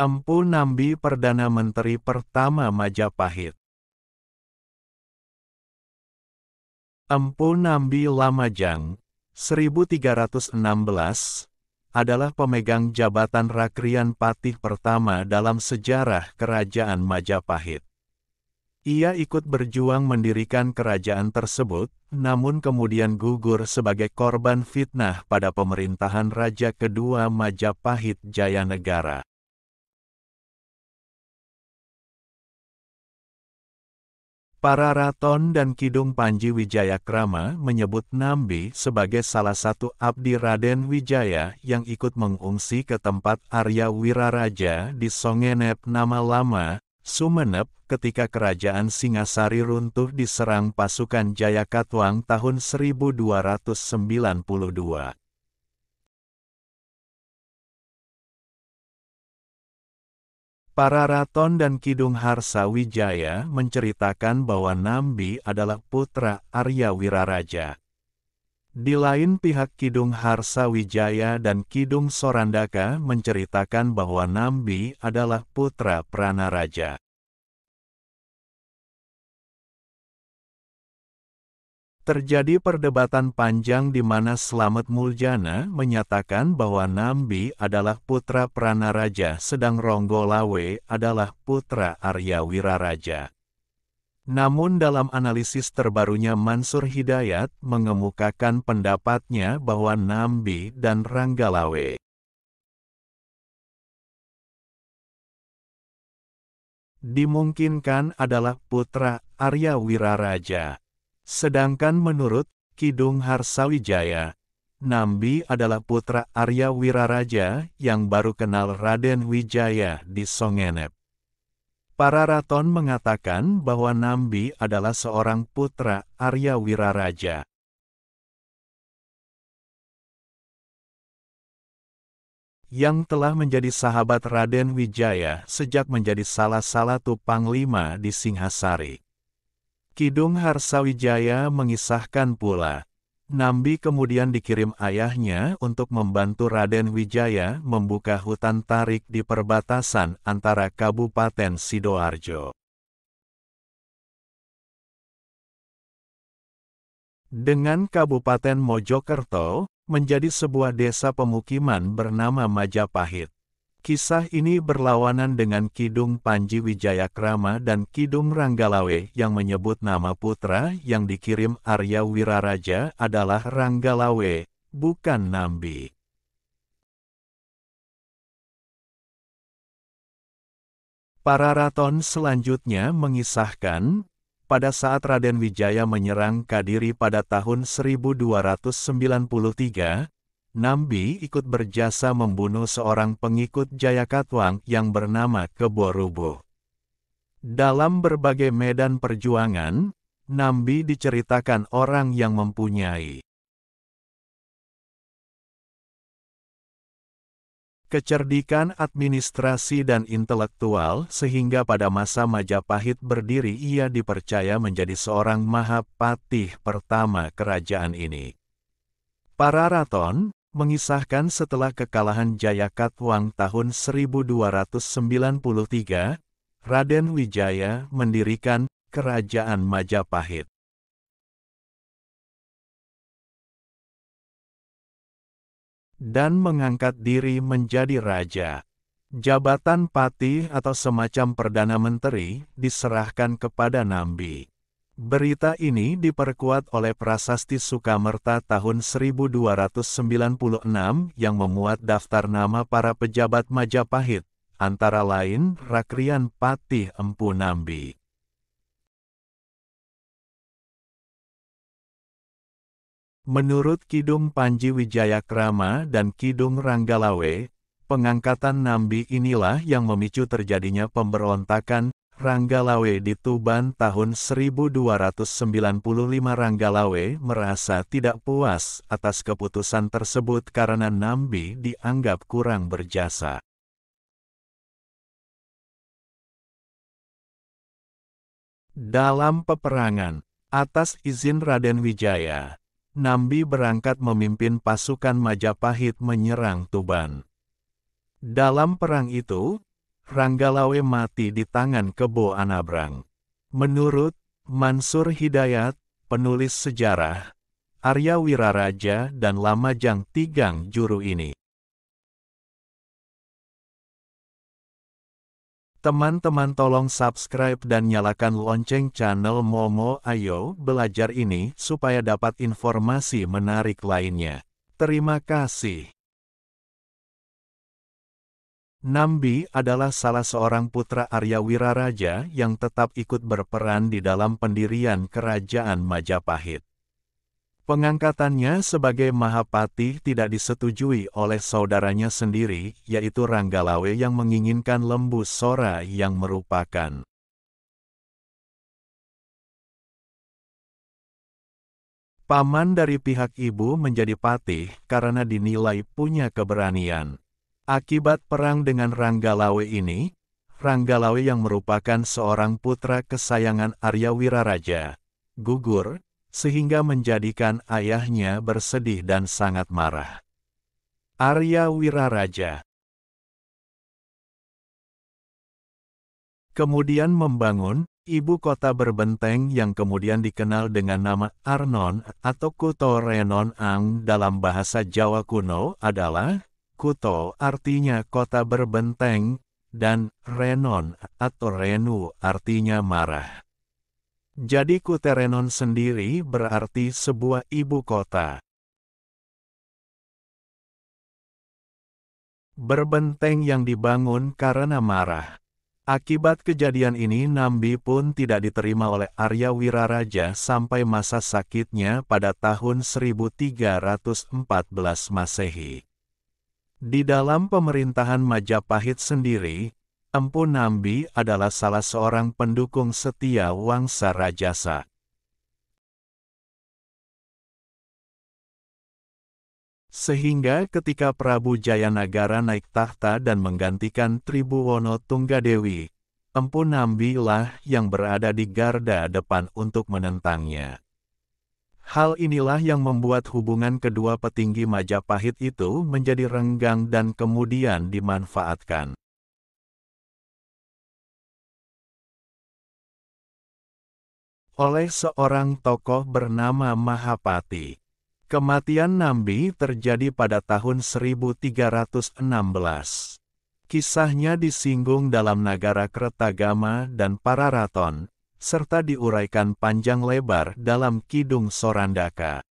Empu Nambi Perdana Menteri Pertama Majapahit Empu Nambi Lamajang, 1316, adalah pemegang jabatan Rakrian Patih pertama dalam sejarah Kerajaan Majapahit. Ia ikut berjuang mendirikan kerajaan tersebut, namun kemudian gugur sebagai korban fitnah pada pemerintahan Raja Kedua Majapahit Jayanegara. Para Raton dan Kidung Panji Wijayakrama menyebut Nambi sebagai salah satu abdi Raden Wijaya yang ikut mengungsi ke tempat Arya Wiraraja di Songenep nama lama, Sumenep, ketika kerajaan Singasari runtuh diserang pasukan Jayakatwang tahun 1292. Para Raton dan Kidung Harsawijaya menceritakan bahwa Nambi adalah putra Arya Wiraraja. Di lain pihak Kidung Harsawijaya dan Kidung Sorandaka menceritakan bahwa Nambi adalah putra Pranaraja. Terjadi perdebatan panjang di mana Slamet Muljana menyatakan bahwa Nambi adalah putra Pranaraja, sedang Ronggolawe adalah putra Arya Wiraraja. Namun dalam analisis terbarunya Mansur Hidayat mengemukakan pendapatnya bahwa Nambi dan Ranggalawe dimungkinkan adalah putra Arya Wiraraja. Sedangkan menurut Kidung Harsawijaya, Nambi adalah putra Arya Wiraraja yang baru kenal Raden Wijaya di Songenep. Para raton mengatakan bahwa Nambi adalah seorang putra Arya Wiraraja. yang telah menjadi sahabat Raden Wijaya sejak menjadi salah satu panglima di Singhasari. Kidung Harsawijaya mengisahkan pula, Nambi kemudian dikirim ayahnya untuk membantu Raden Wijaya membuka hutan tarik di perbatasan antara Kabupaten Sidoarjo. Dengan Kabupaten Mojokerto, menjadi sebuah desa pemukiman bernama Majapahit. Kisah ini berlawanan dengan Kidung Panji Wijayakrama dan Kidung Ranggalawe yang menyebut nama putra yang dikirim Arya Wiraraja adalah Ranggalawe, bukan Nambi. Para raton selanjutnya mengisahkan, pada saat Raden Wijaya menyerang Kadiri pada tahun 1293, Nambi ikut berjasa membunuh seorang pengikut Jayakatwang yang bernama Keborubo. Dalam berbagai medan perjuangan, Nambi diceritakan orang yang mempunyai kecerdikan administrasi dan intelektual sehingga pada masa Majapahit berdiri ia dipercaya menjadi seorang mahapatih pertama kerajaan ini. Para raton, mengisahkan setelah kekalahan Jayakatwang tahun 1293, Raden Wijaya mendirikan Kerajaan Majapahit. Dan mengangkat diri menjadi raja. Jabatan patih atau semacam perdana menteri diserahkan kepada Nambi. Berita ini diperkuat oleh Prasasti Sukamerta tahun 1296 yang memuat daftar nama para pejabat Majapahit, antara lain Rakrian Patih Empu Nambi. Menurut Kidung Panji Krama dan Kidung Ranggalawe, pengangkatan Nambi inilah yang memicu terjadinya pemberontakan Ranggalawe di Tuban tahun 1295 Ranggalawe merasa tidak puas atas keputusan tersebut karena Nambi dianggap kurang berjasa. Dalam peperangan, atas izin Raden Wijaya, Nambi berangkat memimpin pasukan Majapahit menyerang Tuban. Dalam perang itu, Ranggalawe mati di tangan Kebo Anabrang. Menurut Mansur Hidayat, penulis sejarah, Arya Wiraraja dan Lamajang Tigang Juru ini. Teman-teman tolong subscribe dan nyalakan lonceng channel Momo Ayo Belajar ini supaya dapat informasi menarik lainnya. Terima kasih. Nambi adalah salah seorang putra Arya Wiraraja yang tetap ikut berperan di dalam pendirian Kerajaan Majapahit. Pengangkatannya sebagai Mahapati tidak disetujui oleh saudaranya sendiri, yaitu Ranggalawe yang menginginkan Lembu Sora yang merupakan paman dari pihak ibu menjadi patih karena dinilai punya keberanian. Akibat perang dengan Ranggalawe ini, Ranggalawe yang merupakan seorang putra kesayangan Arya Wiraraja, gugur, sehingga menjadikan ayahnya bersedih dan sangat marah. Arya Wiraraja kemudian membangun ibu kota berbenteng yang kemudian dikenal dengan nama Arnon atau Kuto Renon Ang dalam bahasa Jawa kuno adalah Kuto artinya kota berbenteng, dan Renon atau Renu artinya marah. Jadi Kuterenon sendiri berarti sebuah ibu kota. Berbenteng yang dibangun karena marah. Akibat kejadian ini Nambi pun tidak diterima oleh Arya Wiraraja sampai masa sakitnya pada tahun 1314 Masehi. Di dalam pemerintahan Majapahit sendiri, Empu Nambi adalah salah seorang pendukung setia Wangsa Rajasa. Sehingga ketika Prabu Jayanagara naik tahta dan menggantikan Tribuwono Tunggadewi, Empu Nambi lah yang berada di garda depan untuk menentangnya. Hal inilah yang membuat hubungan kedua petinggi Majapahit itu menjadi renggang dan kemudian dimanfaatkan. Oleh seorang tokoh bernama Mahapati. Kematian Nambi terjadi pada tahun 1316. Kisahnya disinggung dalam Nagara Kretagama dan Pararaton, serta diuraikan panjang lebar dalam Kidung Sorandaka.